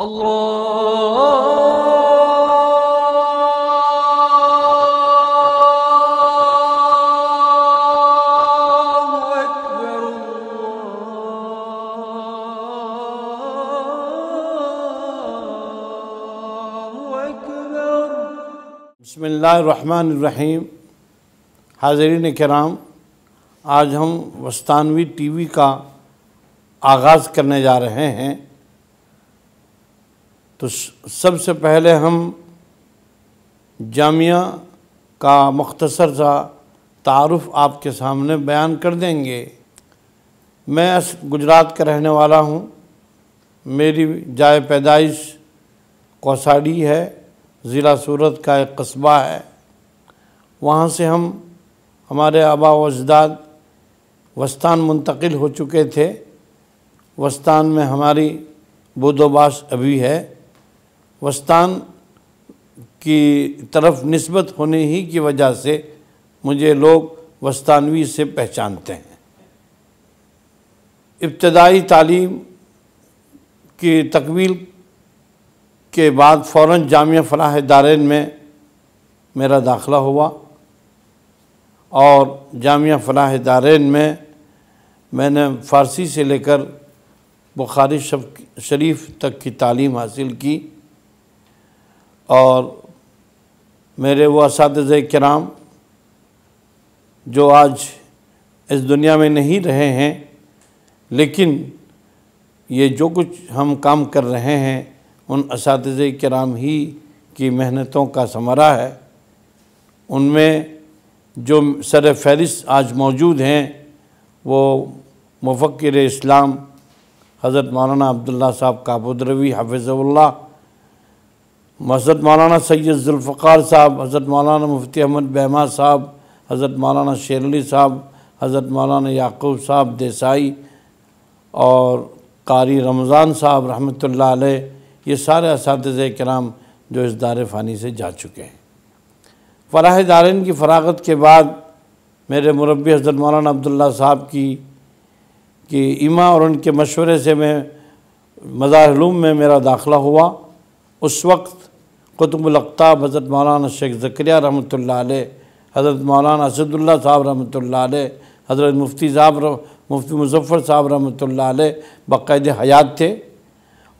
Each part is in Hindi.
रहीम हाजरीन कराम आज हम वस्तानवी टीवी का आगाज़ करने जा रहे हैं तो सबसे पहले हम जामिया का मख्तसर सा तारफ़ आपके सामने बयान कर देंगे मैं गुजरात का रहने वाला हूँ मेरी जाए पैदाइश कोसाड़ी है ज़िला सूरत का एक कस्बा है वहाँ से हम हमारे आबा वजदाद वस्तान मुंतकिल हो चुके थे वस्तान में हमारी बुदोबाश अभी है वस्तान की तरफ नस्बत होने ही की वजह से मुझे लोग वस्तानवी से पहचानते हैं इब्तदाई तालीम की तकवील के बाद फ़ौर जामिया फ़लाह दारेन में मेरा दाखला हुआ और जामिया फ़लाह दारेन में मैंने फ़ारसी से लेकर बुखारी शरीफ तक की तालीम हासिल की और मेरे वो इस कराम जो आज इस दुनिया में नहीं रहे हैं लेकिन ये जो कुछ हम काम कर रहे हैं उन इस कराम ही की मेहनतों का समरा है उनमें जो सर फहरिस्त आज मौजूद हैं वो मुफक्र इस्लाम हज़रत मौलाना अब्दुल्ला साहब काबुदरवी हाफिज़ल्ला हज़रत मौलाना सैयद जुल्फ़ार साहब हज़रत मौलाना मुफ्ती अहमद बहमा साहब हज़रत मौलाना शेरली साहब हज़रत मौलाना याकूब साहब देसाई और कारी रमज़ान साहब रहमत ये सारे इस कराम जो इस दार फ़ानी से जा चुके हैं फ़राह दारन की फरागत के बाद मेरे मुरबी हज़रत मौलाना अब्दुल्ला साहब की कि इमा और उनके मशवरे से मैं मज़ाहलूम में मेरा दाखला हुआ उस वक्त कुतुबुलकताब हज़रत मौलाना शेख ज़क्रिया रहमत हज़रत मौलाना असदुल्ला साहब रहमत हज़रत मुफ्ती साहब मुफ्ती मुजफ़र साहब रहमत बाकायद हयात थे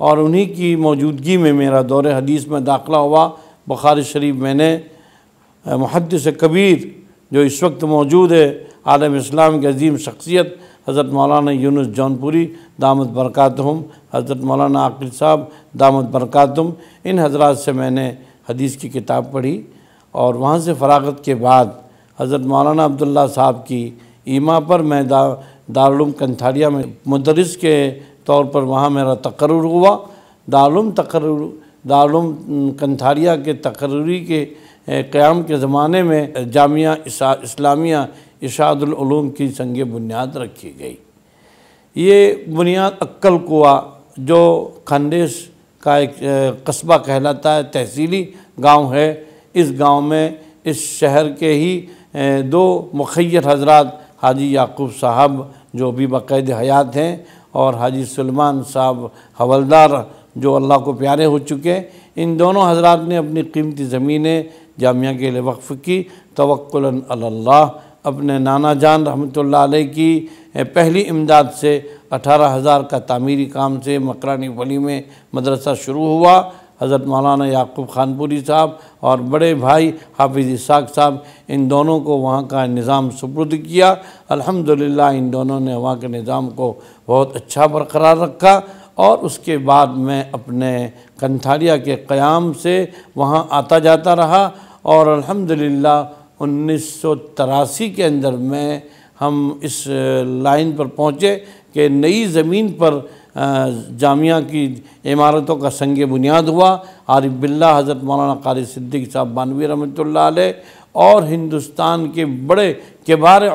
और उन्हीं की मौजूदगी में मेरा दौर हदीस में दाखिला हुआ बुखार शरीफ मैंने मुहदस कबीर जो इस वक्त मौजूद है आलम इस्लाम की अजीम शख्सियत हज़रत मौलाना यूनुस जौनपुरी दामद बरक़ातहम हज़रत मौलाना आकिर साहब दामद बरक़ातम इन हजरात से मैंने हदीस की किताब पढ़ी और वहाँ से फ़रागत के बाद हज़रत मौलाना अब्दुल्ला साहब की ईमा पर मैं दा दारुम कंथारिया में मदरस के तौर पर वहाँ मेरा तकर्र हुआ दारुम तकर दारुम कंथारिया के तकर्री के क़्याम के ज़माने में जामिया इस्लामिया इशादलूम की संग बुनियाद रखी गई ये बुनियाद अक्ल कुआ जो खंडेश का एक कस्बा कहलाता है तहसीली गांव है इस गांव में इस शहर के ही दो मुखैर हजरत हाजी याकूब साहब जो भी बाक़ायद हयात हैं और हाजी सलमान साहब हवलदार जो अल्लाह को प्यारे हो चुके हैं इन दोनों हजरत ने अपनी कीमती ज़मीनें जामिया के लिए वक्फ़ की अल्लाह अपने नाना जान रहमतुल्लाह की पहली इमदाद से अठारह हज़ार का तामीरी काम से मकरानी वली में मदरसा शुरू हुआ हज़रत मौलाना याकूब खानपुरी साहब और बड़े भाई हाफिज़ इसाक साहब इन दोनों को वहाँ का निज़ाम सुपुर्द किया अल्हम्दुलिल्लाह इन दोनों ने वहाँ के निज़ाम को बहुत अच्छा बरकरार रखा और उसके बाद मैं अपने कंथारिया के क़याम से वहाँ आता जाता रहा और अल्हम्दुलिल्लाह उन्नीस के अंदर में हम इस लाइन पर पहुँचे कि नई ज़मीन पर जामिया की इमारतों का संग बुनियाद हुआ आरिफ बिल्ला हज़रत मौलाना कारी सिद्दीक साहब बानवी रमत और हिंदुस्तान के बड़े किबार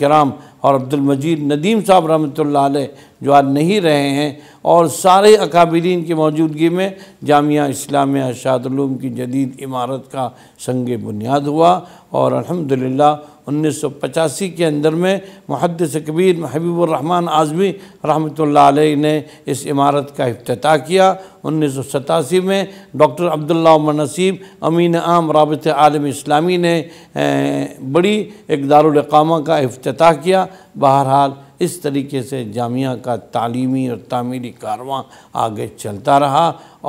कराम और अब्दुलमजीद नदीम साहब रहमत जो आज नहीं रहे हैं और सारे अकाबरीन की मौजूदगी में जामिया इस्लाम अशादलूम की जदीद इमारत का संग बुनियाद हुआ और अलहमदिल्ला उन्नीस सौ पचासी के अंदर में मुहदस कबीर महबूबरहमान आज़मी रहमत ने इस इमारत का अफ्ताह किया उन्नीस सौ सतासी में डॉक्टर अब्दुल्ला नसीब अमीन आम रबत आलम इस्लामी ने बड़ी एक दारुलकामा का अफ्ताह किया बहरहाल इस तरीके से जामिया का तालीमी और तामीरी कारवा आगे चलता रहा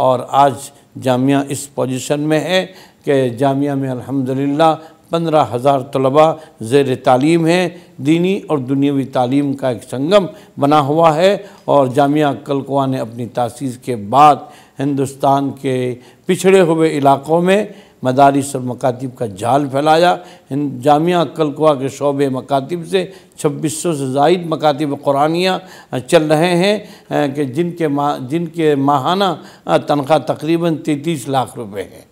और आज जामिया इस पोजिशन में है कि जामिया में अलहमदिल्ला पंद्रह हज़ार तलबा ज़ेर तालीम हैं दीनी और दुनियावी तालीम का एक संगम बना हुआ है और जामिया कलकुआ ने अपनी तासीस के बाद हिंदुस्तान के पिछड़े हुए इलाक़ों में मदारस और मकातब का जाल फैलाया जामिया कलकुआ के शोबे मकातब से छब्बीस सौ से जायद मकातब कुरानियाँ चल रहे हैं कि जिनके मा जिनके माहाना तनख्वाह तकरीबन तैंतीस लाख रुपये है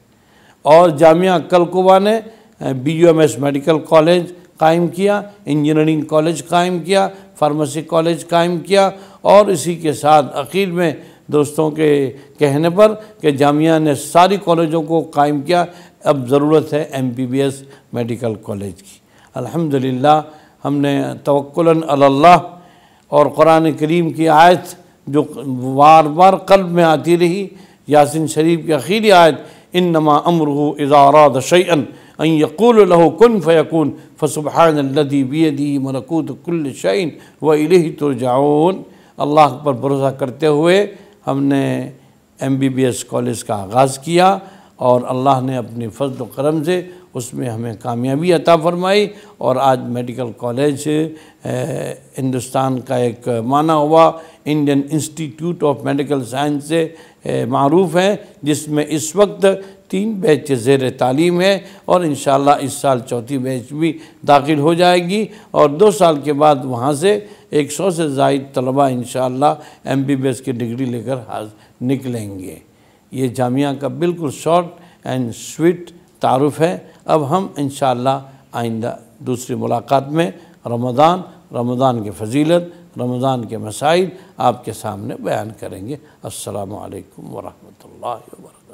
और जामिया कलकुआ ने B U M S medical college कायम किया इंजीनियरिंग कॉलेज कायम किया फार्मेसी कॉलेज कायम किया और इसी के साथ अखीर में दोस्तों के कहने पर कि जामिया ने सारी कॉलेजों को कायम किया अब ज़रूरत है M B B S medical college की अल्हम्दुलिल्लाह हमने तवक्लन अल्लाह और क़ुरान करीम की आयत जो बार बार कल्ब में आती रही यासिन शरीफ की आखिरी आयत इन नमा अमरू इज़ारा दशैन यकूल लहो कन फ़यकून फ़सुबहान लदी बदी मरकूत कुल शैन व इलही तुरजाउन अल्लाह पर भरोसा करते हुए हमने M B B S college का आगाज़ किया और अल्लाह ने अपने फर्द करम से उसमें हमें कामयाबी अता फरमाई और आज मेडिकल कॉलेज हिंदुस्तान का एक माना हुआ Indian Institute of Medical Science से मरूफ है जिसमें इस वक्त तीन बैच ज़ेर तालीम है और इन इस साल चौथी बैच भी दाखिल हो जाएगी और दो साल के बाद वहाँ से एक सौ से जायद तलबा इन एम बी बी एस की डिग्री लेकर हाज निकलेंगे ये जामिया का बिल्कुल शॉर्ट एंड स्वीट तारफ़ है अब हम इन आइंदा दूसरी मुलाकात में रमदान रमदान के फजीलत रमज़ान के मसाइल आपके सामने बयान करेंगे असलकम वरहमल वर्क